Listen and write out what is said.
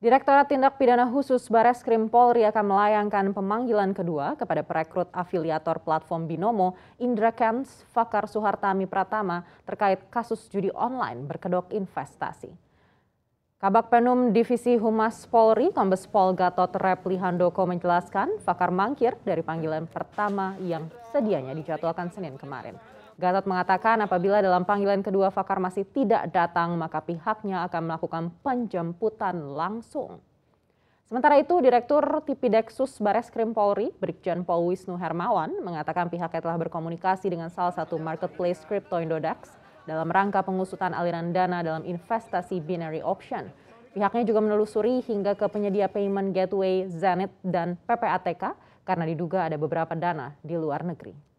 Direktorat Tindak Pidana Khusus Bareskrim Polri akan melayangkan pemanggilan kedua kepada perekrut afiliator platform Binomo Indra Kents Fakar Suhartami Pratama terkait kasus judi online berkedok investasi. Kabak Penum Divisi Humas Polri, Kombes Pol Gatot Repli Handoko menjelaskan Fakar mangkir dari panggilan pertama yang sedianya dijadwalkan Senin kemarin. Gatot mengatakan apabila dalam panggilan kedua Fakar masih tidak datang, maka pihaknya akan melakukan penjemputan langsung. Sementara itu, Direktur Tipideksus Bareskrim Polri, Brigjen Paul Wisnu Hermawan, mengatakan pihaknya telah berkomunikasi dengan salah satu marketplace crypto Indodax dalam rangka pengusutan aliran dana dalam investasi binary option. Pihaknya juga menelusuri hingga ke penyedia payment gateway Zenit dan PPATK karena diduga ada beberapa dana di luar negeri.